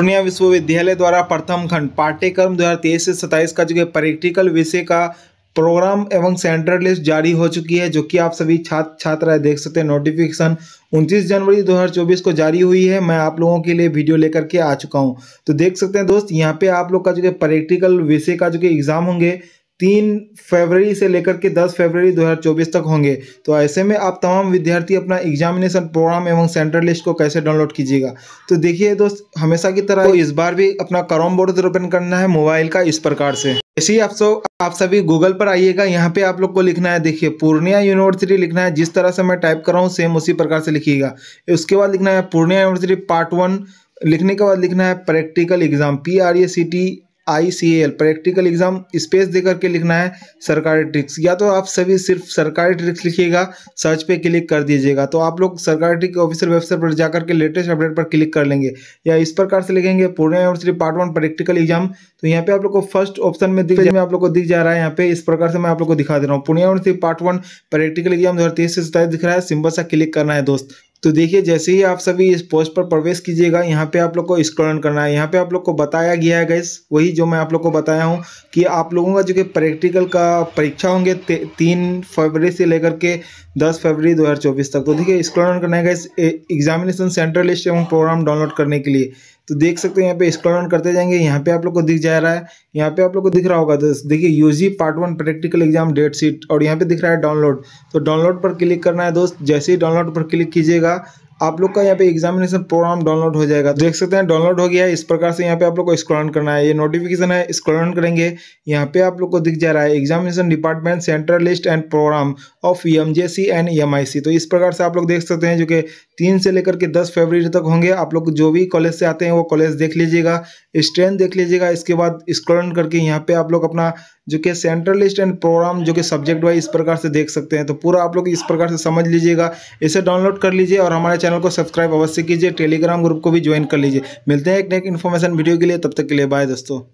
पूर्णिया विश्वविद्यालय द्वारा प्रथम खंड पाठ्यक्रम 2023 से 27 का जो है प्रैक्टिकल विषय का प्रोग्राम एवं सेंटर लिस्ट जारी हो चुकी है जो कि आप सभी छात्र छात्राएं देख सकते हैं नोटिफिकेशन 29 जनवरी 2024 को जारी हुई है मैं आप लोगों के लिए वीडियो लेकर के आ चुका हूं तो देख सकते हैं दोस्त यहां पे आप लोग का जो है प्रैक्टिकल विषय का जो कि एग्जाम होंगे तीन फरवरी से लेकर के दस फरवरी 2024 तक होंगे तो ऐसे में आप तमाम विद्यार्थी अपना एग्जामिनेशन प्रोग्राम एवं सेंटर लिस्ट को कैसे डाउनलोड कीजिएगा तो देखिए दोस्त हमेशा की तरह तो इस बार भी अपना करम बोर्ड ओपन करना है मोबाइल का इस प्रकार से ऐसे ही आप सब आप सभी गूगल पर आइएगा यहाँ पे आप लोग को लिखना है देखिए पूर्णिया यूनिवर्सिटी लिखना है जिस तरह से मैं टाइप कर रहा हूँ सेम उसी प्रकार से लिखिएगा उसके बाद लिखना है पूर्णिया यूनिवर्सिटी पार्ट वन लिखने के बाद लिखना है practical exam P R A C T I C L practical exam space दे करके लिखना है सरकारी ट्रिक्स या तो आप सभी सिर्फ सरकारी ट्रिक्स लिखिएगा सर्च पे क्लिक कर दीजिएगा तो आप लोग सरकारी ट्रिक ऑफिसियल वेबसाइट पर जाकर के लेटेस्ट अपडेट पर क्लिक कर लेंगे या इस प्रकार से लिखेंगे Purnia university part one practical exam तो यहाँ पे आप लोग को फर्स्ट ऑप्शन में दिख में आप लोग को दिख जा रहा है यहाँ पे इस प्रकार से मैं आप लोग को दिखा दे रहा हूँ Purnia university part one practical exam दो से सताईस दिख रहा है सिंबल सा क्लिक करना है दोस्त तो देखिए जैसे ही आप सभी इस पोस्ट पर प्रवेश कीजिएगा यहाँ पे आप लोग को स्क्रॉल करना है यहाँ पे आप लोग को बताया गया है गैस वही जो मैं आप लोग को बताया हूँ कि आप लोगों का जो कि प्रैक्टिकल का परीक्षा होंगे तीन फरवरी से लेकर के दस फरवरी 2024 तक तो देखिए स्क्रॉल करना है गैस एग्जामिनेशन सेंट्रल लिस्ट एवं प्रोग्राम डाउनलोड करने के लिए तो देख सकते हैं यहाँ पे स्क्रॉल ऑन करते जाएंगे यहाँ पे आप लोग को दिख जा रहा है यहाँ पे आप लोग को दिख रहा होगा तो देखिए UG part one practical exam date sheet और यहाँ पे दिख रहा है डाउनलोड तो डाउनलोड पर क्लिक करना है दोस्त जैसे ही डाउनलोड पर क्लिक कीजिएगा आप लोग का यहाँ पे एग्जामिनेशन प्रोग्राम डाउनलोड हो जाएगा देख सकते हैं डाउनलोड हो गया है इस प्रकार से यहाँ पे आप लोग को स्क्रॉल करना है ये नोटिफिकेशन है स्क्रॉल करेंगे यहाँ पे आप लोग को दिख जा रहा है examination department central list and programme of M and M तो इस प्रकार से आप लोग देख सकते हैं जो कि तीन से लेकर के दस फरवरी तक होंगे आप लोग जो भी कॉलेज से आते हैं वो कॉलेज देख लीजिएगा स्ट्रेंथ देख लीजिएगा इसके बाद स्क्रॉल करके यहाँ पे आप लोग अपना जो कि सेंट्रल लिस्ट एंड प्रोग्राम जो कि सब्जेक्ट वाइज इस प्रकार से देख सकते हैं तो पूरा आप लोग इस प्रकार से समझ लीजिएगा इसे डाउनलोड कर लीजिए और हमारे चैनल को सब्सक्राइब अवश्य कीजिए टेलीग्राम ग्रुप को भी ज्वाइन कर लीजिए मिलते हैं एक नेक्स्ट इन्फॉर्मेशन वीडियो के लिए तब तक के लिए बाय दोस्तों